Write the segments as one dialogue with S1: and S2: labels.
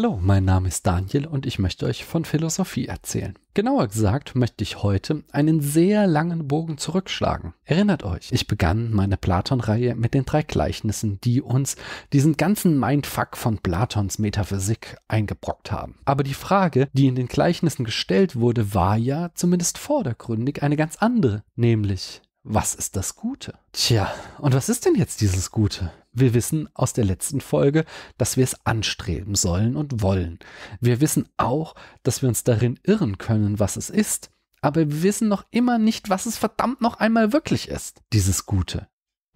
S1: Hallo, mein Name ist Daniel und ich möchte euch von Philosophie erzählen. Genauer gesagt möchte ich heute einen sehr langen Bogen zurückschlagen. Erinnert euch, ich begann meine Platon-Reihe mit den drei Gleichnissen, die uns diesen ganzen Mindfuck von Platons Metaphysik eingebrockt haben. Aber die Frage, die in den Gleichnissen gestellt wurde, war ja zumindest vordergründig eine ganz andere, nämlich was ist das Gute? Tja, und was ist denn jetzt dieses Gute? Wir wissen aus der letzten Folge, dass wir es anstreben sollen und wollen. Wir wissen auch, dass wir uns darin irren können, was es ist. Aber wir wissen noch immer nicht, was es verdammt noch einmal wirklich ist, dieses Gute.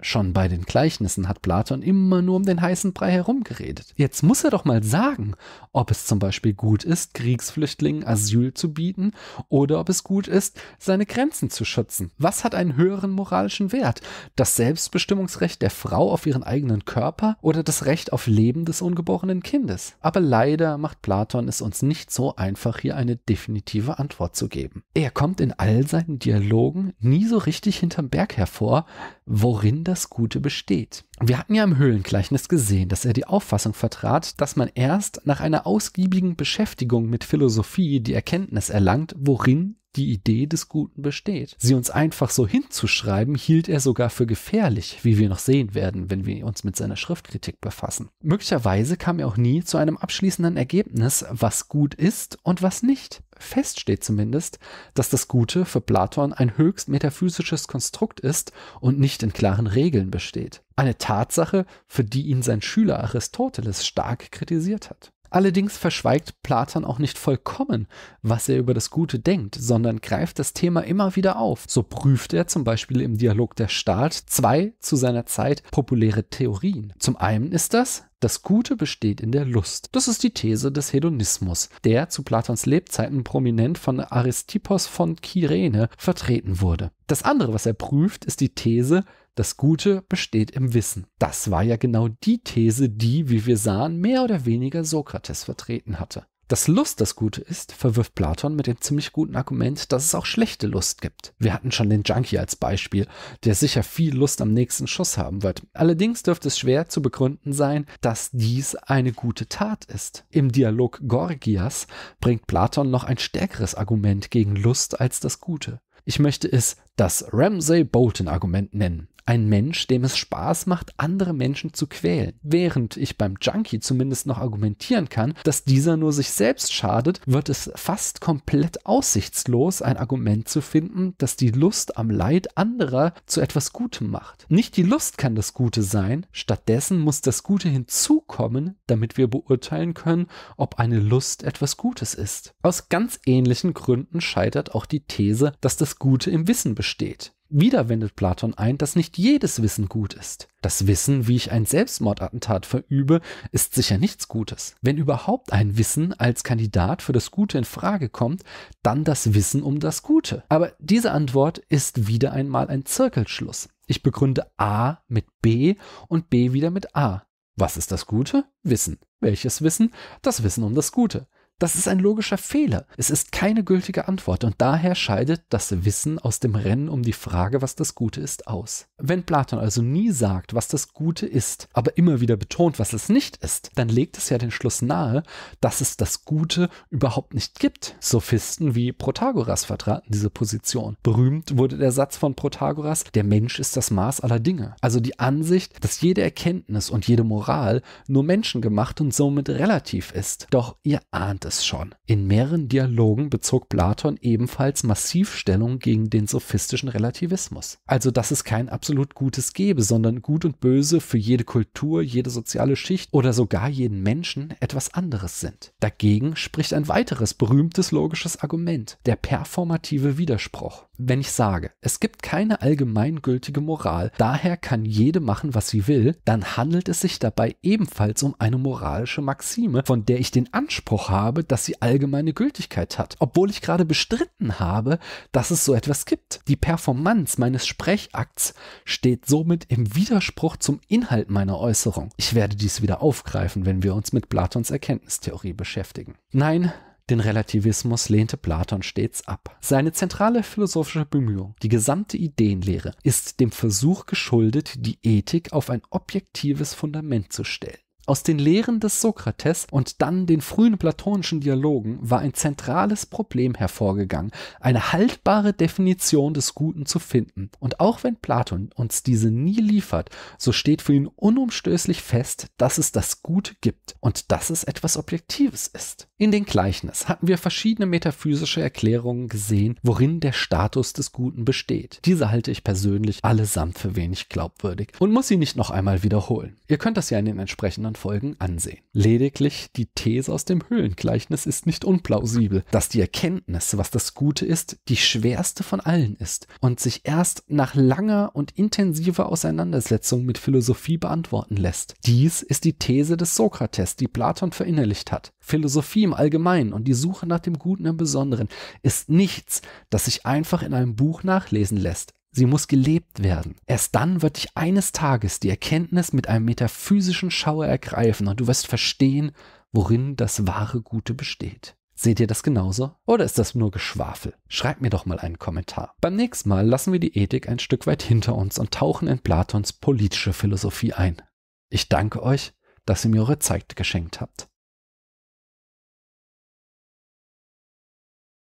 S1: Schon bei den Gleichnissen hat Platon immer nur um den heißen Brei herumgeredet. Jetzt muss er doch mal sagen, ob es zum Beispiel gut ist, Kriegsflüchtlingen Asyl zu bieten oder ob es gut ist, seine Grenzen zu schützen. Was hat einen höheren moralischen Wert? Das Selbstbestimmungsrecht der Frau auf ihren eigenen Körper oder das Recht auf Leben des ungeborenen Kindes? Aber leider macht Platon es uns nicht so einfach, hier eine definitive Antwort zu geben. Er kommt in all seinen Dialogen nie so richtig hinterm Berg hervor, worin das Gute besteht. Wir hatten ja im Höhlengleichnis gesehen, dass er die Auffassung vertrat, dass man erst nach einer ausgiebigen Beschäftigung mit Philosophie die Erkenntnis erlangt, worin die Idee des Guten besteht. Sie uns einfach so hinzuschreiben, hielt er sogar für gefährlich, wie wir noch sehen werden, wenn wir uns mit seiner Schriftkritik befassen. Möglicherweise kam er auch nie zu einem abschließenden Ergebnis, was gut ist und was nicht. Fest steht zumindest, dass das Gute für Platon ein höchst metaphysisches Konstrukt ist und nicht in klaren Regeln besteht. Eine Tatsache, für die ihn sein Schüler Aristoteles stark kritisiert hat. Allerdings verschweigt Platon auch nicht vollkommen, was er über das Gute denkt, sondern greift das Thema immer wieder auf. So prüft er zum Beispiel im Dialog der Staat zwei zu seiner Zeit populäre Theorien. Zum einen ist das, das Gute besteht in der Lust. Das ist die These des Hedonismus, der zu Platons Lebzeiten prominent von Aristippos von Kyrene vertreten wurde. Das andere, was er prüft, ist die These, das Gute besteht im Wissen. Das war ja genau die These, die, wie wir sahen, mehr oder weniger Sokrates vertreten hatte. Dass Lust das Gute ist, verwirft Platon mit dem ziemlich guten Argument, dass es auch schlechte Lust gibt. Wir hatten schon den Junkie als Beispiel, der sicher viel Lust am nächsten Schuss haben wird. Allerdings dürfte es schwer zu begründen sein, dass dies eine gute Tat ist. Im Dialog Gorgias bringt Platon noch ein stärkeres Argument gegen Lust als das Gute. Ich möchte es das Ramsay-Bolton-Argument nennen ein Mensch, dem es Spaß macht, andere Menschen zu quälen. Während ich beim Junkie zumindest noch argumentieren kann, dass dieser nur sich selbst schadet, wird es fast komplett aussichtslos, ein Argument zu finden, dass die Lust am Leid anderer zu etwas Gutem macht. Nicht die Lust kann das Gute sein, stattdessen muss das Gute hinzukommen, damit wir beurteilen können, ob eine Lust etwas Gutes ist. Aus ganz ähnlichen Gründen scheitert auch die These, dass das Gute im Wissen besteht. Wieder wendet Platon ein, dass nicht jedes Wissen gut ist. Das Wissen, wie ich ein Selbstmordattentat verübe, ist sicher nichts Gutes. Wenn überhaupt ein Wissen als Kandidat für das Gute in Frage kommt, dann das Wissen um das Gute. Aber diese Antwort ist wieder einmal ein Zirkelschluss. Ich begründe A mit B und B wieder mit A. Was ist das Gute? Wissen. Welches Wissen? Das Wissen um das Gute. Das ist ein logischer Fehler. Es ist keine gültige Antwort und daher scheidet das Wissen aus dem Rennen um die Frage, was das Gute ist, aus. Wenn Platon also nie sagt, was das Gute ist, aber immer wieder betont, was es nicht ist, dann legt es ja den Schluss nahe, dass es das Gute überhaupt nicht gibt. Sophisten wie Protagoras vertraten diese Position. Berühmt wurde der Satz von Protagoras, der Mensch ist das Maß aller Dinge. Also die Ansicht, dass jede Erkenntnis und jede Moral nur menschengemacht und somit relativ ist. Doch ihr ahnt ahnt es schon. In mehreren Dialogen bezog Platon ebenfalls massiv Stellung gegen den sophistischen Relativismus. Also, dass es kein absolut Gutes gäbe, sondern Gut und Böse für jede Kultur, jede soziale Schicht oder sogar jeden Menschen etwas anderes sind. Dagegen spricht ein weiteres berühmtes logisches Argument, der performative Widerspruch wenn ich sage, es gibt keine allgemeingültige Moral, daher kann jede machen, was sie will, dann handelt es sich dabei ebenfalls um eine moralische Maxime, von der ich den Anspruch habe, dass sie allgemeine Gültigkeit hat, obwohl ich gerade bestritten habe, dass es so etwas gibt. Die Performance meines Sprechakts steht somit im Widerspruch zum Inhalt meiner Äußerung. Ich werde dies wieder aufgreifen, wenn wir uns mit Platons Erkenntnistheorie beschäftigen. Nein, den Relativismus lehnte Platon stets ab. Seine zentrale philosophische Bemühung, die gesamte Ideenlehre, ist dem Versuch geschuldet, die Ethik auf ein objektives Fundament zu stellen. Aus den Lehren des Sokrates und dann den frühen platonischen Dialogen war ein zentrales Problem hervorgegangen, eine haltbare Definition des Guten zu finden. Und auch wenn Platon uns diese nie liefert, so steht für ihn unumstößlich fest, dass es das Gute gibt und dass es etwas Objektives ist. In den Gleichnis hatten wir verschiedene metaphysische Erklärungen gesehen, worin der Status des Guten besteht. Diese halte ich persönlich allesamt für wenig glaubwürdig und muss sie nicht noch einmal wiederholen. Ihr könnt das ja in den entsprechenden anderen Folgen ansehen. Lediglich die These aus dem Höhlengleichnis ist nicht unplausibel, dass die Erkenntnis, was das Gute ist, die schwerste von allen ist und sich erst nach langer und intensiver Auseinandersetzung mit Philosophie beantworten lässt. Dies ist die These des Sokrates, die Platon verinnerlicht hat. Philosophie im Allgemeinen und die Suche nach dem Guten im Besonderen ist nichts, das sich einfach in einem Buch nachlesen lässt. Sie muss gelebt werden. Erst dann wird dich eines Tages die Erkenntnis mit einem metaphysischen Schauer ergreifen und du wirst verstehen, worin das wahre Gute besteht. Seht ihr das genauso? Oder ist das nur Geschwafel? Schreibt mir doch mal einen Kommentar. Beim nächsten Mal lassen wir die Ethik ein Stück weit hinter uns und tauchen in Platons politische Philosophie ein. Ich danke euch, dass ihr mir eure Zeit geschenkt habt.